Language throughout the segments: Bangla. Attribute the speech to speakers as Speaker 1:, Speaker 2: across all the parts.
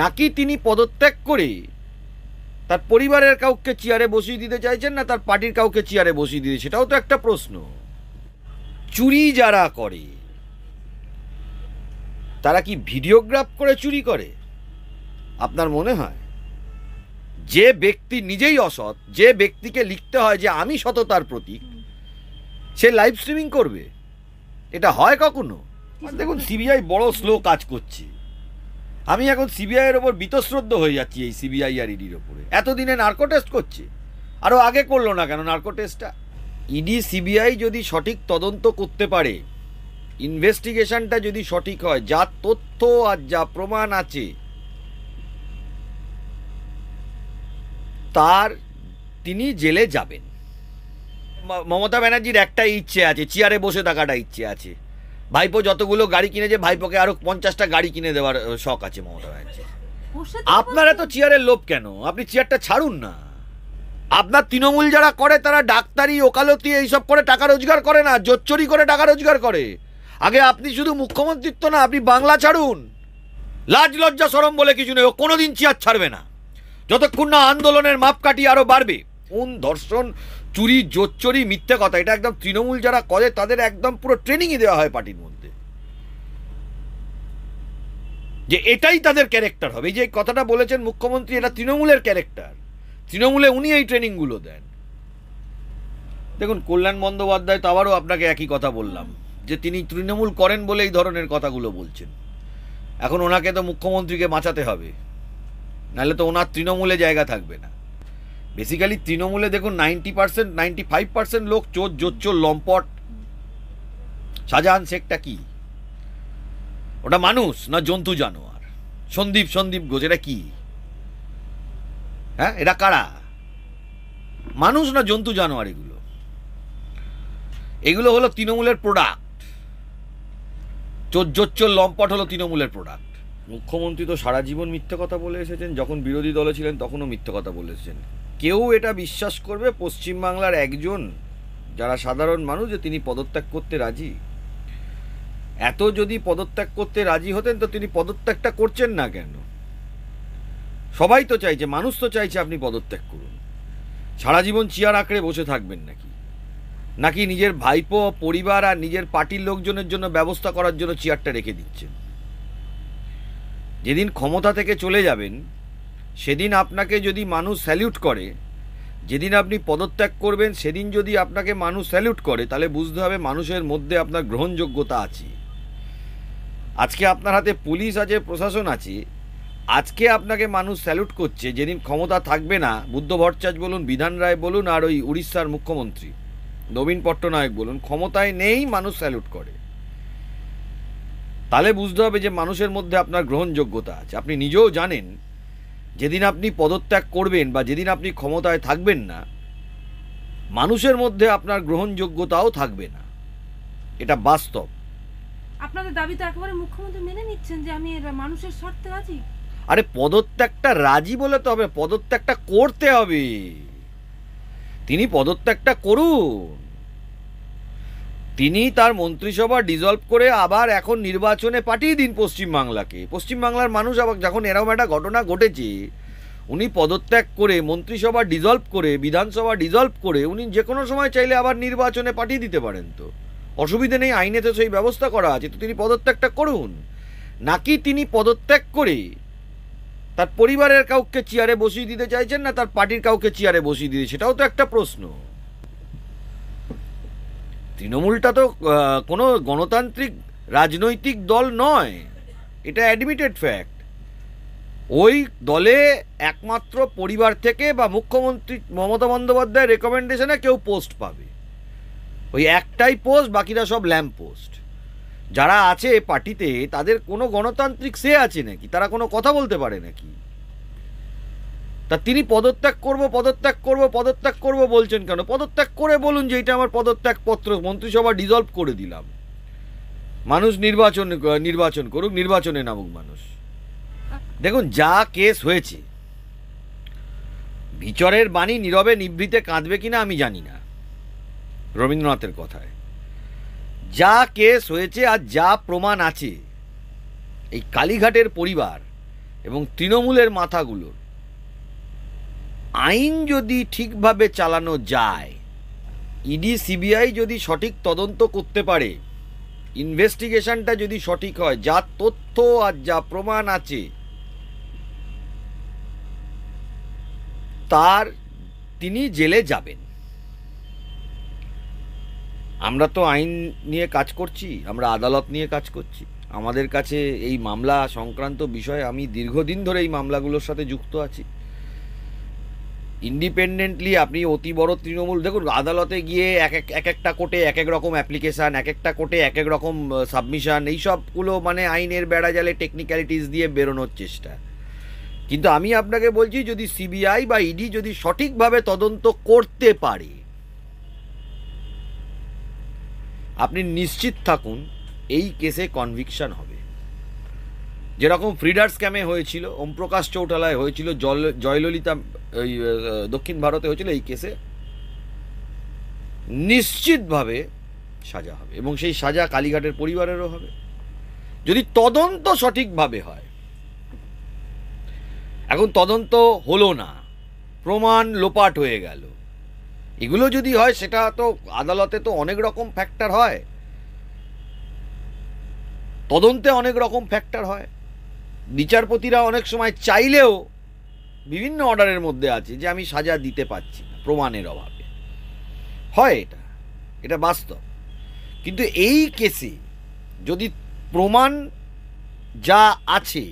Speaker 1: নাকি তিনি পদত্যাগ করে তার পরিবারের কাউকে চেয়ারে বসিয়ে দিতে চাইছেন না তার পার্টির কাউকে চেয়ারে বসিয়ে দিতে সেটাও তো একটা প্রশ্ন চুরি যারা করে তারা কি ভিডিওগ্রাফ করে চুরি করে আপনার মনে হয় যে ব্যক্তি নিজেই অসৎ যে ব্যক্তিকে লিখতে হয় যে আমি সততার প্রতীক সে লাইভ স্ট্রিমিং করবে এটা হয় কখনো দেখুন সিবিআই বড় স্লো কাজ করছে আমি এখন সিবিআইয়ের ওপর বিতশ্রদ্ধ হয়ে যাচ্ছি এই সিবিআই আর ইডির e ওপরে এতদিনে নার্কো টেস্ট করছে আরও আগে করলো না কেন নার্কো টেস্টটা ইডি সিবিআই যদি সঠিক তদন্ত করতে পারে ইনভেস্টিগেশনটা যদি সঠিক হয় যা তথ্য আর যা প্রমাণ আছে তার তিনি জেলে যাবেন মমতা ব্যানার্জির একটা ইচ্ছে আছে চেয়ারে বসে থাকাটা ইচ্ছে আছে ভাইপো যতগুলো গাড়ি কিনেছে ভাইপোকে আরো পঞ্চাশটা গাড়ি কিনে দেওয়ার শখ আছে মমতা ব্যানার্জি আপনার এত চেয়ারের লোভ কেন আপনি চেয়ারটা ছাড়ুন না আপনার তৃণমূল যারা করে তারা ডাক্তারি ওকালতি এইসব করে টাকা রোজগার করে না জোচ্চরি করে টাকা রোজগার করে আগে আপনি শুধু মুখ্যমন্ত্রিত্ব না আপনি বাংলা ছাড়ুন লাজ লজ্জা সরম বলে কিছু নেই কোনোদিন চেয়ার ছাড়বে না যতক্ষণ না আন্দোলনের মাপকাঠি আরও বাড়বে কোন ধর্ষণ চুরি জোচ্চরি মিথ্যা কথা এটা একদম তৃণমূল যারা করে তাদের একদম পুরো ট্রেনিংই দেওয়া হয় পার্টির মধ্যে যে এটাই তাদের ক্যারেক্টার হবে এই যে কথাটা বলেছেন মুখ্যমন্ত্রী এটা তৃণমূলের ক্যারেক্টার তৃণমূলে উনি এই ট্রেনিংগুলো দেন দেখুন কল্যাণ বন্দ্যোপাধ্যায় তো আবারও আপনাকে একই কথা বললাম যে তিনি তৃণমূল করেন বলে এই ধরনের কথাগুলো বলছেন এখন ওনাকে তো মুখ্যমন্ত্রীকে বাঁচাতে হবে নাহলে তো ওনার তৃণমূলে জায়গা থাকবে না বেসিক্যালি তৃণমূলে দেখুন ninety percent ninety five percent লোক চোর চোর লম্পট শাহজাহান শেখটা কি ওটা মানুষ না জন্তু জানোয়ার সন্দীপ সন্দীপ ঘোষ এটা কি হ্যাঁ এটা কারা মানুষ না জন্তু জানোয়ার এগুলো এগুলো হলো তৃণমূলের প্রোডাক্ট চোর লম্পট হলো তৃণমূলের প্রোডাক্ট মুখ্যমন্ত্রী তো সারা জীবন মিথ্যে কথা বলে এসেছেন যখন বিরোধী দলে ছিলেন তখনও মিথ্যে কথা বলে এসেছেন কেউ এটা বিশ্বাস করবে পশ্চিমবাংলার একজন যারা সাধারণ মানুষ যে তিনি পদত্যাগ করতে রাজি এত যদি পদত্যাগ করতে রাজি হতেন তো তিনি পদত্যাগটা করছেন না কেন সবাই তো চাইছে মানুষ তো চাইছে আপনি পদত্যাগ করুন সারা জীবন চেয়ার আঁকড়ে বসে থাকবেন নাকি নাকি নিজের ভাইপো পরিবার আর নিজের পার্টির লোকজনের জন্য ব্যবস্থা করার জন্য চেয়ারটা রেখে দিচ্ছেন যেদিন ক্ষমতা থেকে চলে যাবেন সেদিন আপনাকে যদি মানুষ স্যালিউট করে যেদিন আপনি পদত্যাগ করবেন সেদিন যদি আপনাকে মানুষ স্যালিউট করে তাহলে বুঝতে হবে মানুষের মধ্যে আপনার গ্রহণযোগ্যতা আছে আজকে আপনার হাতে পুলিশ আছে প্রশাসন আছে আজকে আপনাকে মানুষ স্যালুট করছে যেদিন ক্ষমতা থাকবে না বুদ্ধ ভট্টাচার্য বলুন বিধান রায় বলুন আর ওই উড়িষ্যার মুখ্যমন্ত্রী নবীন পট্টনায়ক বলুন ক্ষমতায় নেই মানুষ স্যালুট করে তাহলে বুঝতে হবে যে মানুষের মধ্যে আপনার গ্রহণযোগ্যতা আছে আপনি নিজেও জানেন যেদিন আপনি পদত্যাগ করবেন বা যেদিন আপনি ক্ষমতায় থাকবেন না মানুষের মধ্যে আপনার গ্রহণযোগ্যতাও থাকবে না এটা বাস্তব আপনাদের দাবি তো একেবারে মুখ্যমন্ত্রী মেনে নিচ্ছেন যে আমি মানুষের শর্তে রাজি আরে পদত্যাগটা রাজি বলে তো হবে পদত্যাগটা করতে হবে তিনি পদত্যাগটা করুন তিনি তার মন্ত্রিসভা ডিজলভ করে আবার এখন নির্বাচনে পাঠিয়ে দিন পশ্চিমবাংলাকে পশ্চিমবাংলার মানুষ আবার যখন এরকম একটা ঘটনা ঘটেছে উনি পদত্যাগ করে মন্ত্রিসভা ডিজলভ করে বিধানসভা ডিজলভ করে উনি যে কোনো সময় চাইলে আবার নির্বাচনে পাঠিয়ে দিতে পারেন তো অসুবিধে নেই আইনে তো সেই ব্যবস্থা করা আছে তো তিনি পদত্যাগটা করুন নাকি তিনি পদত্যাগ করে তার পরিবারের কাউকে চেয়ারে বসিয়ে দিতে চাইছেন না তার পার্টির কাউকে চেয়ারে বসিয়ে দিতে সেটাও তো একটা প্রশ্ন তৃণমূলটা তো কোনো গণতান্ত্রিক রাজনৈতিক দল নয় এটা অ্যাডমিটেড ফ্যাক্ট ওই দলে একমাত্র পরিবার থেকে বা মুখ্যমন্ত্রী মমতা বন্দ্যোপাধ্যায়ের রেকমেন্ডেশনে কেউ পোস্ট পাবে ওই একটাই পোস্ট বাকিরা সব ল্যাম্প পোস্ট যারা আছে পার্টিতে তাদের কোনো গণতান্ত্রিক সে আছে নাকি তারা কোনো কথা বলতে পারে নাকি তা তিনি পদত্যাগ করব পদত্যাগ করব পদত্যাগ করব বলছেন কেন পদত্যাগ করে বলুন যে এটা আমার পদত্যাগ পত্র মন্ত্রিসভা ডিজলভ করে দিলাম মানুষ নির্বাচন নির্বাচন করুক নির্বাচনে নামুক মানুষ দেখুন যা কেস হয়েছে বিচারের বাণী নীরবে নিভৃতে কাঁদবে কিনা আমি জানি না রবীন্দ্রনাথের কথায় যা কেস হয়েছে আর যা প্রমাণ আছে এই কালীঘাটের পরিবার এবং তৃণমূলের মাথাগুলোর আইন যদি ঠিকভাবে চালানো যায় ইডি সিবিআই যদি সঠিক তদন্ত করতে পারে ইনভেস্টিগেশনটা যদি সঠিক হয় যা তথ্য আর যা প্রমাণ আছে তার তিনি জেলে যাবেন আমরা তো আইন নিয়ে কাজ করছি আমরা আদালত নিয়ে কাজ করছি আমাদের কাছে এই মামলা সংক্রান্ত বিষয়ে আমি দীর্ঘদিন ধরে এই মামলাগুলোর সাথে যুক্ত আছি ইন্ডিপেন্ডেন্টলি আপনি অতি বড় তৃণমূল দেখুন আদালতে গিয়ে এক এক এক একটা কোর্টে এক এক রকম অ্যাপ্লিকেশান এক একটা কোর্টে এক এক রকম সাবমিশান এইসবগুলো মানে আইনের জালে টেকনিক্যালিটিস দিয়ে বেরোনোর চেষ্টা কিন্তু আমি আপনাকে বলছি যদি সিবিআই বা ইডি e যদি সঠিকভাবে তদন্ত করতে পারে আপনি নিশ্চিত থাকুন এই কেসে কনভিকশন হবে যেরকম ফ্রিডার স্ক্যামে হয়েছিল ওমপ্রকাশ চৌটালায় হয়েছিল জল জয়ললিতা ওই দক্ষিণ ভারতে হয়েছিল এই কেসে নিশ্চিতভাবে সাজা হবে এবং সেই সাজা কালীঘাটের পরিবারেরও হবে যদি তদন্ত সঠিকভাবে হয় এখন তদন্ত হলো না প্রমাণ লোপাট হয়ে গেল এগুলো যদি হয় সেটা তো আদালতে তো অনেক রকম ফ্যাক্টর হয় তদন্তে অনেক রকম ফ্যাক্টর হয় বিচারপতিরা অনেক সময় চাইলেও বিভিন্ন অর্ডারের মধ্যে আছে যে আমি সাজা দিতে পারছি না প্রমাণের অভাবে হয় এটা এটা বাস্তব কিন্তু এই কেসে যদি প্রমাণ যা আছে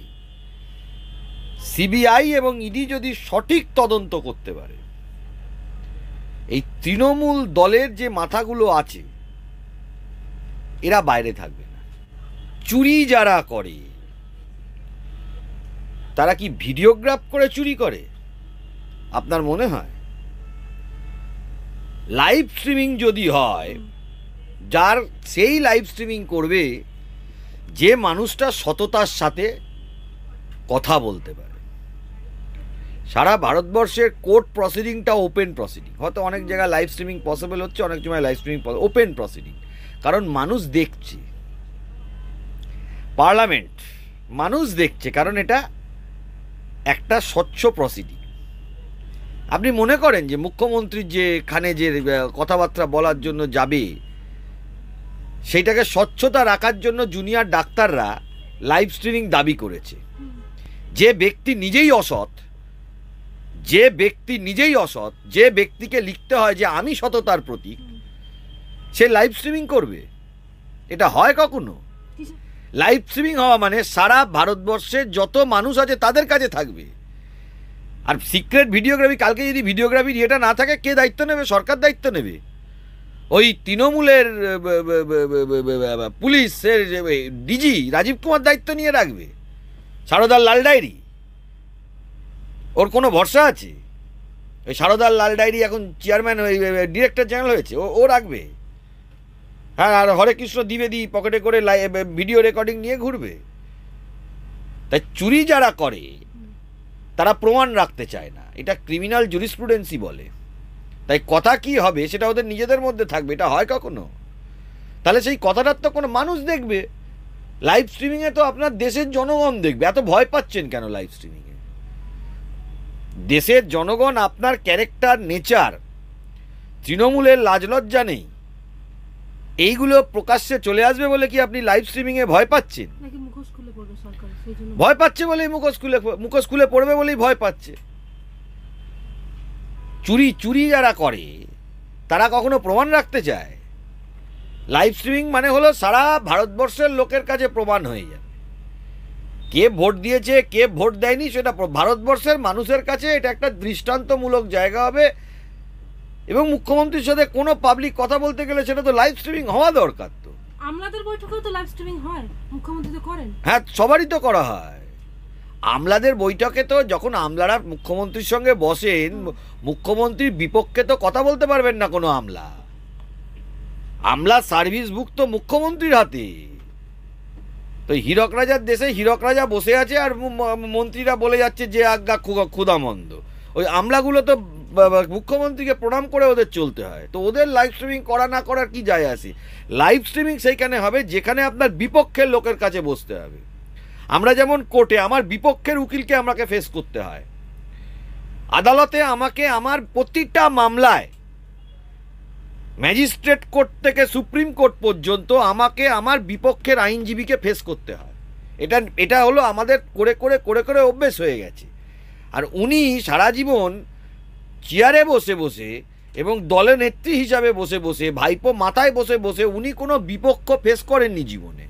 Speaker 1: সিবিআই এবং ইডি যদি সঠিক তদন্ত করতে পারে এই তৃণমূল দলের যে মাথাগুলো আছে এরা বাইরে থাকবে না চুরি যারা করে তারা কি ভিডিওগ্রাফ করে চুরি করে আপনার মনে হয় লাইভ স্ট্রিমিং যদি হয় যার সেই লাইভ স্ট্রিমিং করবে যে মানুষটা সততার সাথে কথা বলতে পারে সারা ভারতবর্ষের কোর্ট প্রসিডিংটা ওপেন প্রসিডিং হয়তো অনেক জায়গায় লাইভ স্ট্রিমিং পসিবল হচ্ছে অনেক সময় লাইভ স্ট্রিমিং ওপেন প্রসিডিং কারণ মানুষ দেখছে পার্লামেন্ট মানুষ দেখছে কারণ এটা একটা স্বচ্ছ প্রসিডিং আপনি মনে করেন যে মুখ্যমন্ত্রীর যে খানে যে কথাবার্তা বলার জন্য যাবে সেইটাকে স্বচ্ছতা রাখার জন্য জুনিয়র ডাক্তাররা লাইভ স্ট্রিমিং দাবি করেছে যে ব্যক্তি নিজেই অসৎ যে ব্যক্তি নিজেই অসৎ যে ব্যক্তিকে লিখতে হয় যে আমি সততার প্রতীক সে লাইভ স্ট্রিমিং করবে এটা হয় কখনো লাইভ স্ট্রিমিং হওয়া মানে সারা ভারতবর্ষে যত মানুষ আছে তাদের কাছে থাকবে আর সিক্রেট ভিডিওগ্রাফি কালকে যদি ভিডিওগ্রাফির ইয়েটা না থাকে কে দায়িত্ব নেবে সরকার দায়িত্ব নেবে ওই তৃণমূলের পুলিশের ডিজি রাজীব কুমার দায়িত্ব নিয়ে রাখবে সারদার লাল ডায়েরি ওর কোনো ভরসা আছে ওই সারদার লাল ডায়েরি এখন চেয়ারম্যান ওই ডিরেক্টর জেনারেল হয়েছে ও ও রাখবে হ্যাঁ আর হরে কৃষ্ণ দ্বিবেদী পকেটে করে ভিডিও রেকর্ডিং নিয়ে ঘুরবে তাই চুরি যারা করে তারা প্রমাণ রাখতে চায় না এটা ক্রিমিনাল জুরিসপ্রুডেন্সি বলে তাই কথা কি হবে সেটা ওদের নিজেদের মধ্যে থাকবে এটা হয় কখনো তাহলে সেই কথাটার তো কোনো মানুষ দেখবে লাইভ স্ট্রিমিংয়ে তো আপনার দেশের জনগণ দেখবে এত ভয় পাচ্ছেন কেন লাইভ স্ট্রিমিংয়ে দেশের জনগণ আপনার ক্যারেক্টার নেচার তৃণমূলের লাজলজ্জা নেই এইগুলো প্রকাশ্যে চলে আসবে বলে কি আপনি লাইভ স্ট্রিমিংয়ে ভয় পাচ্ছেন ভয় পাচ্ছে বলেই মুখোশ খুলে মুখোশ খুলে পড়বে বলেই ভয় পাচ্ছে চুরি চুরি যারা করে তারা কখনো প্রমাণ রাখতে চায় লাইভ স্ট্রিমিং মানে হলো সারা ভারতবর্ষের লোকের কাছে প্রমাণ হয়ে যাবে কে ভোট দিয়েছে কে ভোট দেয়নি সেটা ভারতবর্ষের মানুষের কাছে এটা একটা দৃষ্টান্তমূলক জায়গা হবে এবং মুখ্যমন্ত্রীর সাথে কোনো পাবলিক কথা বলতে গেলে সেটা তো লাইভ স্ট্রিমিং হওয়া দরকার তো আমলাদের বৈঠকেও তো লাইভ স্ট্রিমিং হয় মুখ্যমন্ত্রী তো করেন হ্যাঁ সবারই তো করা হয় আমলাদের বৈঠকে তো যখন আমলারা মুখ্যমন্ত্রীর সঙ্গে বসেন মুখ্যমন্ত্রীর বিপক্ষে তো কথা বলতে পারবেন না কোনো আমলা আমলা সার্ভিস বুক তো মুখ্যমন্ত্রীর হাতে তো হীরক রাজার দেশে হীরক রাজা বসে আছে আর মন্ত্রীরা বলে যাচ্ছে যে আজ্ঞা ক্ষুদামন্দ ওই আমলাগুলো তো মুখ্যমন্ত্রীকে প্রণাম করে ওদের চলতে হয় তো ওদের লাইভ স্ট্রিমিং করা না করার কি যায় আসি লাইভ স্ট্রিমিং সেইখানে হবে যেখানে আপনার বিপক্ষের লোকের কাছে বসতে হবে আমরা যেমন কোর্টে আমার বিপক্ষের উকিলকে আমাকে ফেস করতে হয় আদালতে আমাকে আমার প্রতিটা মামলায় ম্যাজিস্ট্রেট কোর্ট থেকে সুপ্রিম কোর্ট পর্যন্ত আমাকে আমার বিপক্ষের আইনজীবীকে ফেস করতে হয় এটা এটা হলো আমাদের করে করে করে করে অভ্যেস হয়ে গেছে আর উনি সারা জীবন চেয়ারে বসে বসে এবং দলের নেত্রী হিসাবে বসে বসে ভাইপো মাথায় বসে বসে উনি কোনো বিপক্ষ ফেস করেননি জীবনে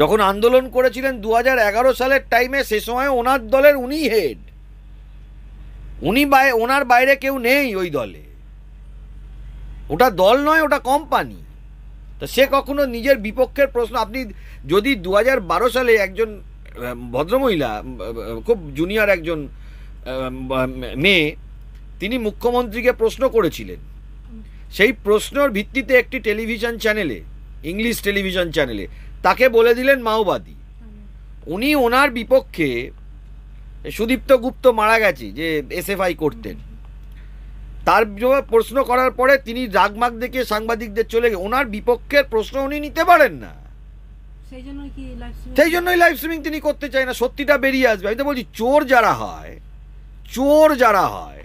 Speaker 1: যখন আন্দোলন করেছিলেন দু সালের টাইমে সে সময় ওনার দলের উনি হেড উনি বাই ওনার বাইরে কেউ নেই ওই দলে ওটা দল নয় ওটা কোম্পানি তা সে কখনো নিজের বিপক্ষের প্রশ্ন আপনি যদি দু সালে একজন ভদ্রমহিলা খুব জুনিয়র একজন মেয়ে তিনি মুখ্যমন্ত্রীকে প্রশ্ন করেছিলেন সেই প্রশ্নর ভিত্তিতে একটি টেলিভিশন চ্যানেলে ইংলিশ টেলিভিশন চ্যানেলে তাকে বলে দিলেন মাওবাদী উনি ওনার বিপক্ষে সুদীপ্ত গুপ্ত মারা গেছে যে এসএফআই করতেন তার প্রশ্ন করার পরে তিনি রাগমাগ দেখে সাংবাদিকদের চলে গেলে ওনার বিপক্ষের প্রশ্ন উনি নিতে পারেন না সেই জন্যই লাইভ স্ট্রিমিং তিনি করতে চায় না সত্যিটা বেরিয়ে আসবে আমি তো বলছি চোর যারা হয় চোর যারা হয়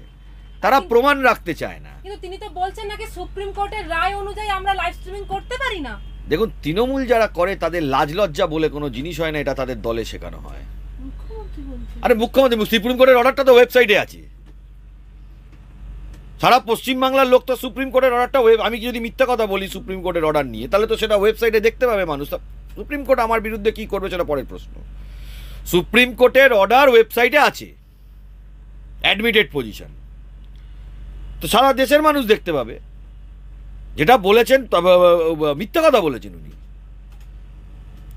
Speaker 1: তারা প্রমাণ রাখতে চায় না কিন্তু তিনি তো বলছেন নাকি সুপ্রিম কোর্টের রায় অনুযায়ী আমরা লাইভ স্ট্রিমিং করতে পারি না দেখুন তৃণমূল যারা করে তাদের লাজলজ্জা বলে কোনো জিনিস হয় না এটা তাদের দলে শেখানো হয় আরে মুখ্যমন্ত্রী সুপ্রিম কোর্টের অর্ডারটা তো ওয়েবসাইটে আছে সারা পশ্চিমবাংলার লোক তো সুপ্রিম কোর্টের অর্ডারটা ওয়েব আমি যদি মিথ্যা কথা বলি সুপ্রিম কোর্টের অর্ডার নিয়ে তাহলে তো সেটা ওয়েবসাইটে দেখতে পাবে মানুষ সুপ্রিম কোর্ট আমার বিরুদ্ধে কি করবে সেটা পরের প্রশ্ন সুপ্রিম কোর্টের অর্ডার ওয়েবসাইটে আছে অ্যাডমিটেড পজিশন তো সারা দেশের মানুষ দেখতে পাবে যেটা বলেছেন মিথ্যা কথা বলেছেন উনি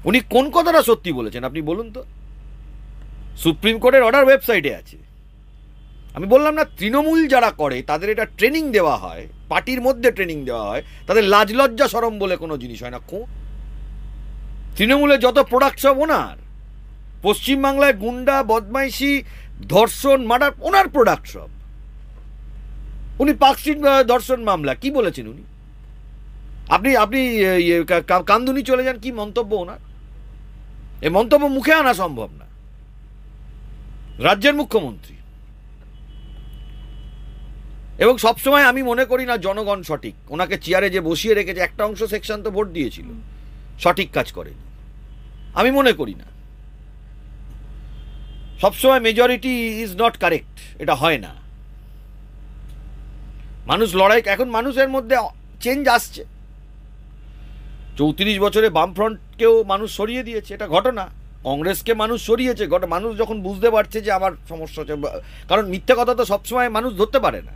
Speaker 1: উনি কোন কথাটা সত্যি বলেছেন আপনি বলুন তো সুপ্রিম কোর্টের অর্ডার ওয়েবসাইটে আছে আমি বললাম না তৃণমূল যারা করে তাদের এটা ট্রেনিং দেওয়া হয় পার্টির মধ্যে ট্রেনিং দেওয়া হয় তাদের লাজলজ্জা সরম বলে কোনো জিনিস হয় না তৃণমূলে যত প্রোডাক্ট সব ওনার পশ্চিমবাংলায় গুন্ডা বদমাইশি ধর্ষণ মার্ডার ওনার প্রোডাক্ট সব উনি পাকশিট ধর্ষণ মামলা কি বলেছেন উনি আপনি আপনি ইয়ে, কান্দুনি চলে যান কি মন্তব্য ওনার এ মন্তব্য মুখে আনা সম্ভব না রাজ্যের মুখ্যমন্ত্রী এবং সবসময় আমি মনে করি না জনগণ সঠিক ওনাকে চেয়ারে যে বসিয়ে রেখেছে একটা অংশ সেকশন তো ভোট দিয়েছিল সঠিক কাজ করেনি আমি মনে করি না সবসময় মেজরিটি ইজ নট কারেক্ট এটা হয় না মানুষ লড়াই এখন মানুষের মধ্যে চেঞ্জ আসছে চৌত্রিশ বছরে বামফ্রন্টকেও মানুষ সরিয়ে দিয়েছে এটা ঘটনা কংগ্রেসকে মানুষ সরিয়েছে ঘটনা মানুষ যখন বুঝতে পারছে যে আমার সমস্যা হচ্ছে কারণ মিথ্যে কথা তো সবসময় মানুষ ধরতে পারে না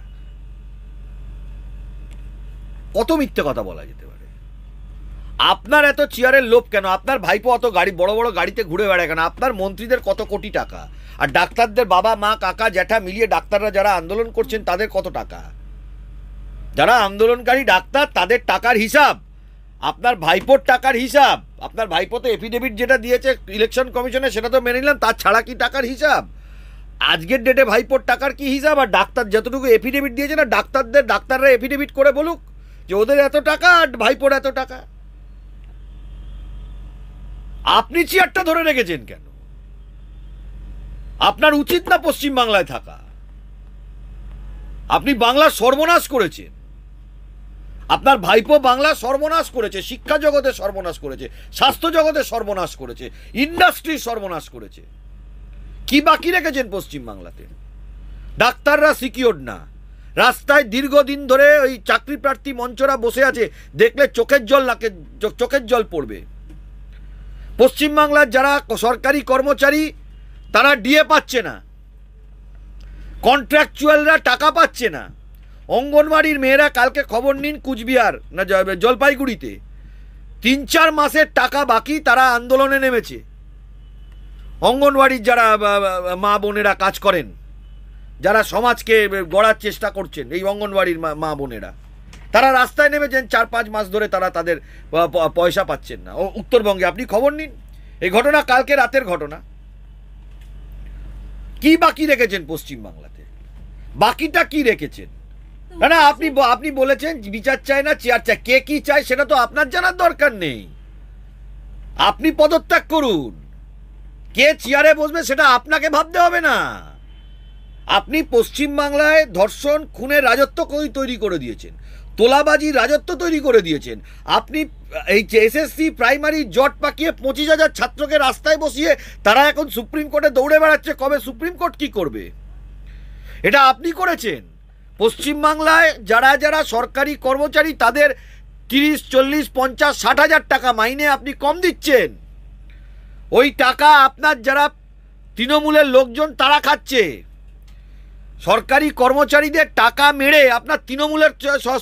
Speaker 1: কত মিথ্যে কথা বলা যেতে পারে আপনার এত চেয়ারের লোভ কেন আপনার ভাইপো অত গাড়ি বড় বড় গাড়িতে ঘুরে বেড়ায় কেন আপনার মন্ত্রীদের কত কোটি টাকা আর ডাক্তারদের বাবা মা কাকা জ্যাঠা মিলিয়ে ডাক্তাররা যারা আন্দোলন করছেন তাদের কত টাকা যারা আন্দোলনকারী ডাক্তার তাদের টাকার হিসাব আপনার ভাইপোর টাকার হিসাব আপনার ভাইপো তো এফিডেভিট যেটা দিয়েছে ইলেকশন কমিশনে সেটা তো মেনে নিলাম তার ছাড়া কি টাকার হিসাব আজকের ডেটে ভাইপোর টাকার কি হিসাব আর ডাক্তার যতটুকু এফিডেভিট দিয়েছে না ডাক্তারদের ডাক্তাররা এফিডেভিট করে বলুক যে ওদের এত টাকা আর ভাইপোর এত টাকা আপনি চেয়ারটা ধরে রেখেছেন কেন আপনার উচিত না পশ্চিমবাংলায় থাকা আপনি বাংলার সর্বনাশ করেছেন আপনার ভাইপো বাংলা সর্বনাশ করেছে শিক্ষা জগতে সর্বনাশ করেছে স্বাস্থ্য জগতে সর্বনাশ করেছে ইন্ডাস্ট্রি সর্বনাশ করেছে কি বাকি রেখেছেন পশ্চিমবাংলাতে ডাক্তাররা সিকিওর না রাস্তায় দীর্ঘদিন ধরে ওই চাকরি প্রার্থী মঞ্চরা বসে আছে দেখলে চোখের জল লাগে চোখের জল পড়বে পশ্চিমবাংলার যারা সরকারি কর্মচারী তারা ডিএ পাচ্ছে না কন্ট্রাকচুয়ালরা টাকা পাচ্ছে না অঙ্গনবাড়ির মেয়েরা কালকে খবর নিন কুচবিহার না জলপাইগুড়িতে তিন চার মাসের টাকা বাকি তারা আন্দোলনে নেমেছে অঙ্গনবাড়ির যারা মা বোনেরা কাজ করেন যারা সমাজকে গড়ার চেষ্টা করছেন এই অঙ্গনবাড়ির মা বোনেরা তারা রাস্তায় নেমেছেন চার পাঁচ মাস ধরে তারা তাদের পয়সা পাচ্ছেন না ও উত্তরবঙ্গে আপনি খবর নিন এই ঘটনা কালকে রাতের ঘটনা কি বাকি রেখেছেন পশ্চিমবাংলাতে বাকিটা কি রেখেছেন না না আপনি আপনি বলেছেন বিচার চায় না চেয়ার চায় কে কি চায় সেটা তো আপনার জানার দরকার নেই আপনি পদত্যাগ করুন কে চেয়ারে বসবে সেটা আপনাকে ভাবতে হবে না আপনি পশ্চিমবাংলায় ধর্ষণ খুনের রাজত্ব কই তৈরি করে দিয়েছেন তোলাবাজি রাজত্ব তৈরি করে দিয়েছেন আপনি এই এসএসসি প্রাইমারি জট পাকিয়ে পঁচিশ হাজার ছাত্রকে রাস্তায় বসিয়ে তারা এখন সুপ্রিম কোর্টে দৌড়ে বেড়াচ্ছে কবে সুপ্রিম কোর্ট কি করবে এটা আপনি করেছেন পশ্চিমবাংলায় যারা যারা সরকারি কর্মচারী তাদের তিরিশ চল্লিশ পঞ্চাশ ষাট হাজার টাকা মাইনে আপনি কম দিচ্ছেন ওই টাকা আপনার যারা তৃণমূলের লোকজন তারা খাচ্ছে সরকারি কর্মচারীদের টাকা মেরে আপনার তৃণমূলের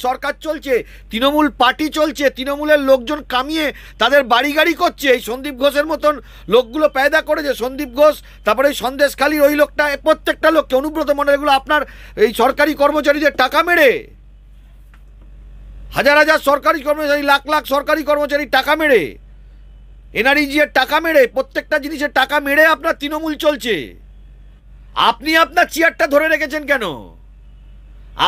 Speaker 1: সরকার চলছে তৃণমূল পার্টি চলছে তৃণমূলের লোকজন কামিয়ে তাদের বাড়ি গাড়ি করছে এই সন্দীপ ঘোষের মতন লোকগুলো পায়দা করেছে সন্দীপ ঘোষ তারপরে এই সন্দেশখালির ওই লোকটা প্রত্যেকটা লোককে অনুব্রত মন্ডলগুলো আপনার এই সরকারি কর্মচারীদের টাকা মেরে হাজার হাজার সরকারি কর্মচারী লাখ লাখ সরকারি কর্মচারী টাকা মেরে এনআরইজি এর টাকা মেরে প্রত্যেকটা জিনিসের টাকা মেরে আপনার তৃণমূল চলছে আপনি আপনার চেয়ারটা ধরে রেখেছেন কেন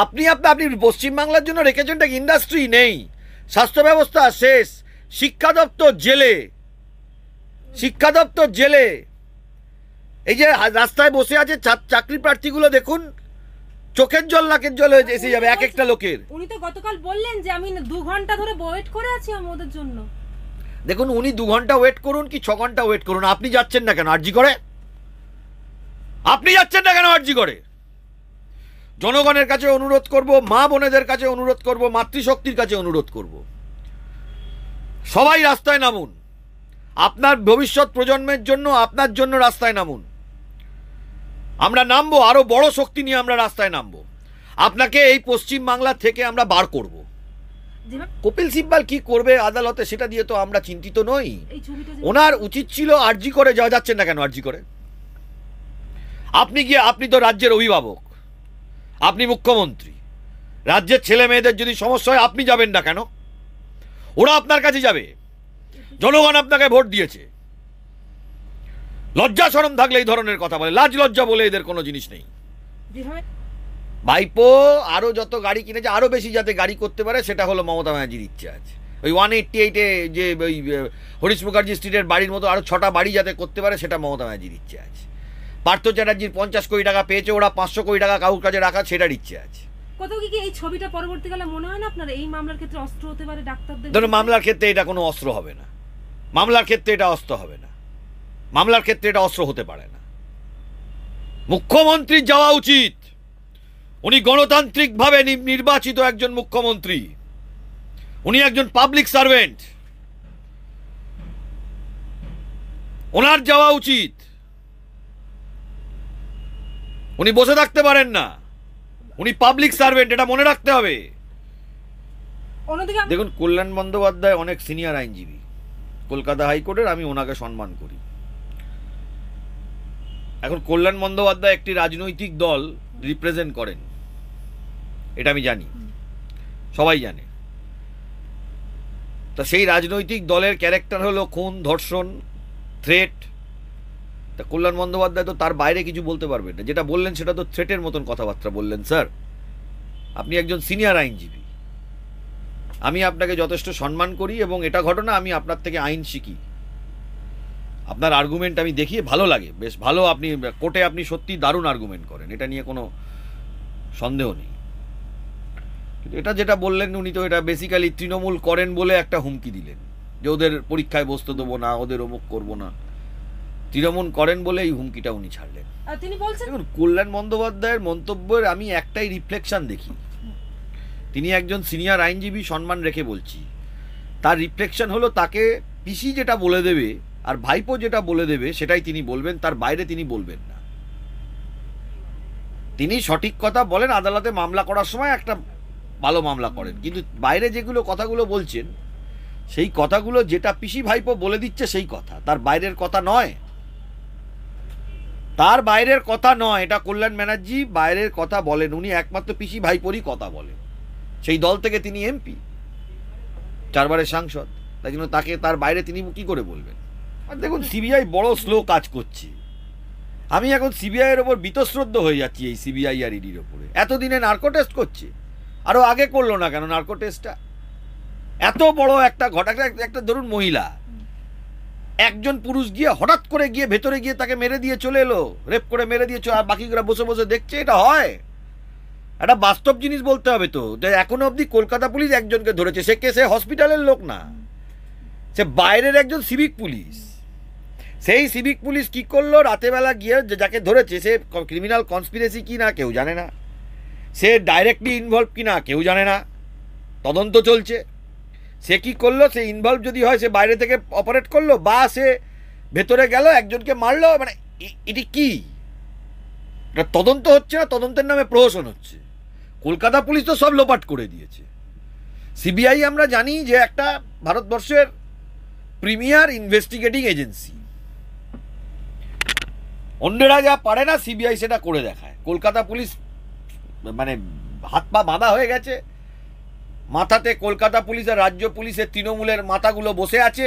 Speaker 1: আপনি আপনার আপনি পশ্চিমবাংলার জন্য রেখেছেন ইন্ডাস্ট্রি নেই স্বাস্থ্য ব্যবস্থা শেষ শিক্ষা দপ্তর জেলে শিক্ষা দপ্তর জেলে এই যে রাস্তায় বসে আছে চাকরি প্রার্থীগুলো দেখুন চোখের জল নাকের জল হয়ে এসে যাবে এক একটা লোকের উনি তো গতকাল বললেন যে আমি দু ঘন্টা ধরে ওয়েট করে আছি আমাদের জন্য দেখুন উনি দু ঘন্টা ওয়েট করুন কি ছ ঘন্টা ওয়েট করুন আপনি যাচ্ছেন না কেন আর্জি করে আপনি যাচ্ছেন না কেন আর্জি করে জনগণের কাছে অনুরোধ করব মা বোনেদের কাছে অনুরোধ করব মাতৃশক্তির কাছে অনুরোধ করব সবাই রাস্তায় নামুন আপনার ভবিষ্যৎ প্রজন্মের জন্য আপনার জন্য রাস্তায় নামুন আমরা নামবো আরও বড় শক্তি নিয়ে আমরা রাস্তায় নামবো আপনাকে এই পশ্চিম বাংলা থেকে আমরা বার করব কপিল সিব্বাল কি করবে আদালতে সেটা দিয়ে তো আমরা চিন্তিত নই ওনার উচিত ছিল আর্জি করে যাওয়া যাচ্ছেন না কেন আর্জি করে আপনি কি আপনি তো রাজ্যের অভিভাবক আপনি মুখ্যমন্ত্রী রাজ্যের ছেলে মেয়েদের যদি সমস্যা হয় আপনি যাবেন না কেন ওরা আপনার কাছে যাবে জনগণ আপনাকে ভোট দিয়েছে লজ্জা সরম থাকলে এই ধরনের কথা বলে লাজ লজ্জা বলে এদের কোনো জিনিস নেই ভাইপো আরও যত গাড়ি কিনেছে আরও বেশি যাতে গাড়ি করতে পারে সেটা হলো মমতা ব্যানার্জির ইচ্ছা আছে ওই ওয়ান এইট্টি এইটে যে ওই হরিশ মুখার্জি স্ট্রিটের বাড়ির মতো আরও ছটা বাড়ি যাতে করতে পারে সেটা মমতা ব্যানার্জির ইচ্ছে আছে পার্থ চ্যাটার্জির পঞ্চাশ কোটি টাকা পেয়েছে ওরা পাঁচশো কোটি টাকা কাউর কাছে রাখা সেটার ইচ্ছে আছে ধরুন মামলার ক্ষেত্রে এটা কোনো অস্ত্র হবে না মামলার ক্ষেত্রে এটা অস্ত্র হবে না মামলার ক্ষেত্রে এটা অস্ত্র হতে পারে না মুখ্যমন্ত্রী যাওয়া উচিত উনি গণতান্ত্রিকভাবে নির্বাচিত একজন মুখ্যমন্ত্রী উনি একজন পাবলিক সার্ভেন্ট ওনার যাওয়া উচিত উনি বসে থাকতে পারেন না উনি পাবলিক সার্ভেন্ট এটা মনে রাখতে হবে দেখুন কল্যাণ বন্দ্যোপাধ্যায় অনেক সিনিয়র আইনজীবী কলকাতা হাইকোর্টের আমি ওনাকে সম্মান করি এখন কল্যাণ বন্দ্যোপাধ্যায় একটি রাজনৈতিক দল রিপ্রেজেন্ট করেন এটা আমি জানি সবাই জানে তা সেই রাজনৈতিক দলের ক্যারেক্টার হলো খুন ধর্ষণ থ্রেট তা কল্যাণ বন্দ্যোপাধ্যায় তো তার বাইরে কিছু বলতে পারবেন না যেটা বললেন সেটা তো থ্রেটের মতন কথাবার্তা বললেন স্যার আপনি একজন সিনিয়র আইনজীবী আমি আপনাকে যথেষ্ট সম্মান করি এবং এটা ঘটনা আমি আপনার থেকে আইন শিখি আপনার আর্গুমেন্ট আমি দেখিয়ে ভালো লাগে বেশ ভালো আপনি কোর্টে আপনি সত্যি দারুণ আর্গুমেন্ট করেন এটা নিয়ে কোনো সন্দেহ নেই এটা যেটা বললেন উনি তো এটা বেসিক্যালি তৃণমূল করেন বলে একটা হুমকি দিলেন যে ওদের পরীক্ষায় বসতে দেবো না ওদের অমুক করবো না তৃণমূল করেন বলে এই হুমকিটা উনি ছাড়লেন তিনি বলছেন কল্যাণ বন্দ্যোপাধ্যায়ের মন্তব্যের আমি একটাই রিফ্লেকশন দেখি তিনি একজন সিনিয়র আইনজীবী সম্মান রেখে বলছি তার রিফ্লেকশন হলো তাকে পিসি যেটা বলে দেবে আর ভাইপো যেটা বলে দেবে সেটাই তিনি বলবেন তার বাইরে তিনি বলবেন না তিনি সঠিক কথা বলেন আদালতে মামলা করার সময় একটা ভালো মামলা করেন কিন্তু বাইরে যেগুলো কথাগুলো বলছেন সেই কথাগুলো যেটা পিসি ভাইপো বলে দিচ্ছে সেই কথা তার বাইরের কথা নয় তার বাইরের কথা নয় এটা কল্যাণ ব্যানার্জি বাইরের কথা বলেন উনি একমাত্র পিসি ভাইপোরই কথা বলেন সেই দল থেকে তিনি এমপি চারবারের সাংসদ তাই জন্য তাকে তার বাইরে তিনি কী করে বলবেন আর দেখুন সিবিআই বড় স্লো কাজ করছে আমি এখন সিবিআইয়ের ওপর বিতশ্রদ্ধ হয়ে যাচ্ছি এই সিবিআই আর ইডির ওপরে এতদিনে নার্কো টেস্ট করছে আরও আগে করলো না কেন নার্কো টেস্টটা এত বড় একটা ঘটনা একটা ধরুন মহিলা একজন পুরুষ গিয়ে হঠাৎ করে গিয়ে ভেতরে গিয়ে তাকে মেরে দিয়ে চলে এলো রেপ করে মেরে দিয়ে আর বাকিগুলো বসে বসে দেখছে এটা হয় একটা বাস্তব জিনিস বলতে হবে তো যে এখনো অবধি কলকাতা পুলিশ একজনকে ধরেছে সে কে সে হসপিটালের লোক না সে বাইরের একজন সিভিক পুলিশ সেই সিভিক পুলিশ কি করলো রাতেবেলা গিয়ে যাকে ধরেছে সে ক্রিমিনাল কনস্পিরেসি কি না কেউ জানে না সে ডাইরেক্টলি ইনভলভ কি না কেউ জানে না তদন্ত চলছে সে কি করলো সে ইনভলভ যদি হয় সে বাইরে থেকে অপারেট করলো বা সে ভেতরে গেল একজনকে মারলো মানে এটি কি এটা তদন্ত হচ্ছে না তদন্তের নামে প্রহসন হচ্ছে কলকাতা পুলিশ তো সব লোপাট করে দিয়েছে সিবিআই আমরা জানি যে একটা ভারতবর্ষের প্রিমিয়ার ইনভেস্টিগেটিং এজেন্সি অন্যরা যা পারে না সিবিআই সেটা করে দেখায় কলকাতা পুলিশ মানে হাত পা বাঁধা হয়ে গেছে মাথাতে কলকাতা পুলিশ আর রাজ্য পুলিশের তৃণমূলের মাথাগুলো বসে আছে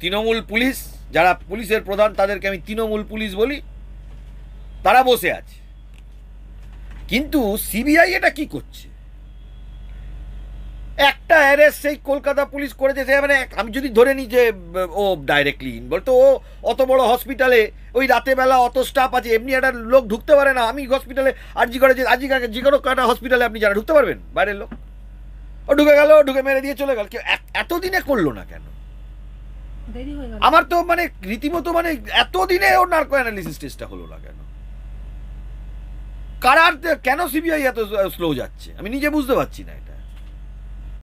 Speaker 1: তৃণমূল পুলিশ যারা পুলিশের প্রধান তাদেরকে আমি তৃণমূল পুলিশ বলি তারা বসে আছে কিন্তু সিবিআই এটা কি করছে একটা অ্যারেস্ট সেই কলকাতা পুলিশ করেছে সে মানে আমি যদি ধরে নিই যে ও ডাইরেক্টলি ইনভলভ তো ও অত বড় হসপিটালে ওই বেলা অত স্টাফ আছে এমনি একটা লোক ঢুকতে পারে না আমি হসপিটালে আর জি করে যে আর জি কোনো একটা হসপিটালে আপনি যারা ঢুকতে পারবেন বাইরের লোক ও ঢুকে গেল ঢুকে মেরে দিয়ে চলে গেল কেউ এতদিনে করলো না কেন আমার তো মানে রীতিমতো মানে এতদিনে ওর নার্কো অ্যানালিসিস টেস্টটা হলো না কেন কারার কেন সিবিআই এত স্লো যাচ্ছে আমি নিজে বুঝতে পারছি না এটা